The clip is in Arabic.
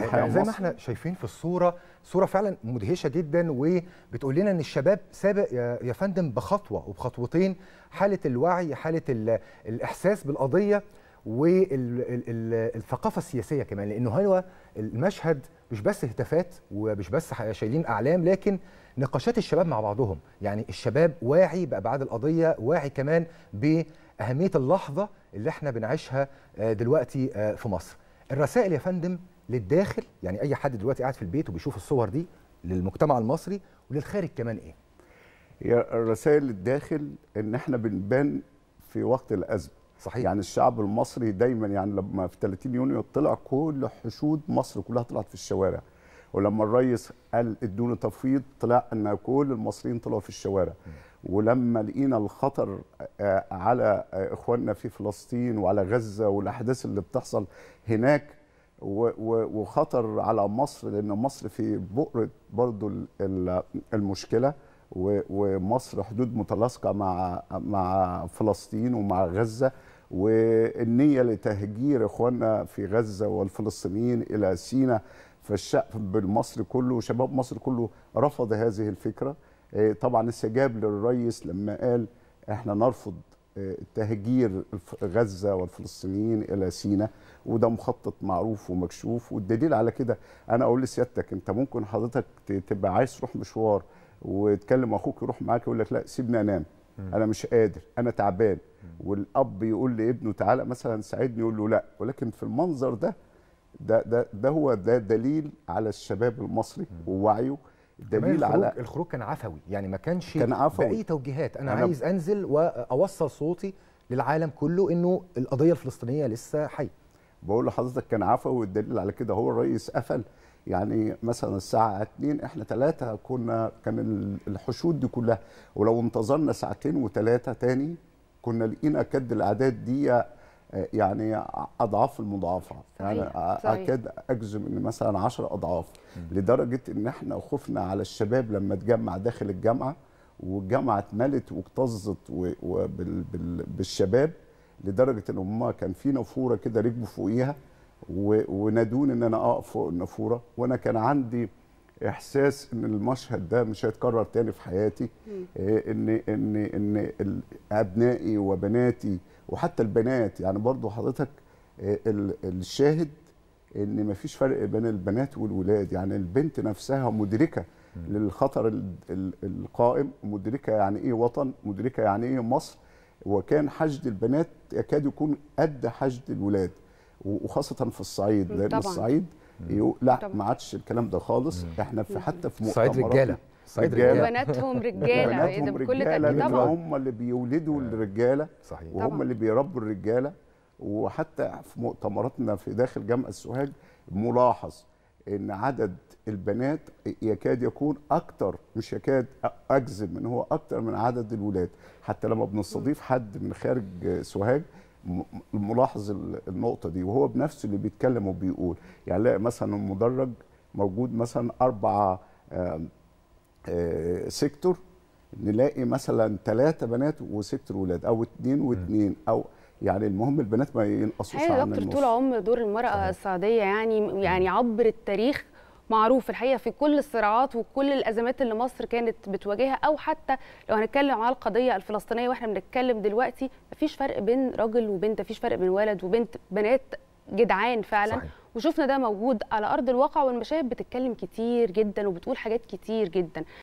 إيه زي ما احنا شايفين في الصوره صوره فعلا مدهشه جدا وبتقول لنا ان الشباب سابق يا فندم بخطوه وبخطوتين حاله الوعي حاله الاحساس بالقضيه والثقافه السياسيه كمان لانه هو المشهد مش بس هتافات ومش بس شايلين اعلام لكن نقاشات الشباب مع بعضهم يعني الشباب واعي بابعاد القضيه واعي كمان باهميه اللحظه اللي احنا بنعيشها آه، دلوقتي آه، في مصر الرسائل يا فندم للداخل يعني اي حد دلوقتي قاعد في البيت وبيشوف الصور دي للمجتمع المصري وللخارج كمان ايه هي الرسائل للداخل ان احنا بنبان في وقت الازمه صحيح يعني الشعب المصري دايما يعني لما في 30 يونيو طلع كل حشود مصر كلها طلعت في الشوارع ولما الرئيس قال ادونا تفويض طلع ان كل المصريين طلعوا في الشوارع ولما لقينا الخطر آه، على آه، اخواننا في فلسطين وعلى غزه والاحداث اللي بتحصل هناك وخطر على مصر لان مصر في بؤره برضو المشكله ومصر حدود متلاصقه مع مع فلسطين ومع غزه والنيه لتهجير اخواننا في غزه والفلسطينيين الى سيناء فالشعب المصري كله وشباب مصر كله رفض هذه الفكره إيه، طبعا استجاب للرئيس لما قال احنا نرفض تهجير غزه والفلسطينيين الى سيناء وده مخطط معروف ومكشوف والدليل على كده انا اقول لسيادتك انت ممكن حضرتك تبقى عايز تروح مشوار وتكلم اخوك يروح معاك يقول لك لا سيبني انام انا مش قادر انا تعبان والاب يقول لابنه تعالى مثلا ساعدني يقول له لا ولكن في المنظر ده ده ده, ده هو ده دليل على الشباب المصري ووعيه دليل الخروج على الخروج كان عفوي يعني ما كانش كان عفوي باي توجيهات أنا, انا عايز انزل واوصل صوتي للعالم كله انه القضيه الفلسطينيه لسه حيه بقول لحضرتك كان عفوي والدليل على كده هو الرئيس قفل يعني مثلا الساعة 2 احنا 3 كنا كان الحشود دي كلها ولو انتظرنا ساعتين وثلاثة تاني كنا لقينا كد الأعداد دي يعني اضعاف المضاعفه يعني اكاد اجزم ان مثلا 10 اضعاف لدرجه ان احنا خوفنا على الشباب لما اتجمع داخل الجامعه والجامعه اتملت واكتظت بالشباب لدرجه ان هم كان في نافوره كده ركبوا فوقيها ونادوني ان انا اقف فوق النافوره وانا كان عندي احساس ان المشهد ده مش هيتكرر تاني في حياتي إيه، ان ان ان ابنائي وبناتي وحتى البنات يعني برضو حضرتك آه، الشاهد ان مفيش فرق بين البنات والولاد يعني البنت نفسها مدركه للخطر القائم مدركه يعني ايه وطن مدركه يعني ايه مصر وكان حشد البنات يكاد يكون قد حشد الولاد وخاصه في الصعيد لان الصعيد لا ما عادش الكلام ده خالص احنا في حتى في مؤتمرات الصعيد رجاله رجاله بناتهم رجاله بناتهم رجاله طبعا هم اللي بيولدوا آه. الرجاله صحيح وهم طبعا. اللي بيربوا الرجاله وحتى في مؤتمراتنا في داخل جامعه السوهاج ملاحظ ان عدد البنات يكاد يكون اكتر مش يكاد اجزم ان هو اكتر من عدد الولاد حتى لما بنستضيف حد من خارج سوهاج ملاحظ النقطه دي وهو بنفسه اللي بيتكلم وبيقول يعني مثلا المدرج موجود مثلا اربع آه، سيكتور نلاقي مثلا ثلاثه بنات وسيكتور ولاد او اثنين واثنين او يعني المهم البنات ما ينقصوش عن دكتور طول عمر دور المراه آه. السعوديه يعني يعني عبر التاريخ معروف الحقيقه في كل الصراعات وكل الازمات اللي مصر كانت بتواجهها او حتى لو هنتكلم على القضيه الفلسطينيه واحنا بنتكلم دلوقتي مفيش فرق بين راجل وبنت مفيش فرق بين ولد وبنت بنات جدعان فعلا صحيح. وشفنا ده موجود على ارض الواقع والمشاهد بتتكلم كتير جدا وبتقول حاجات كتير جدا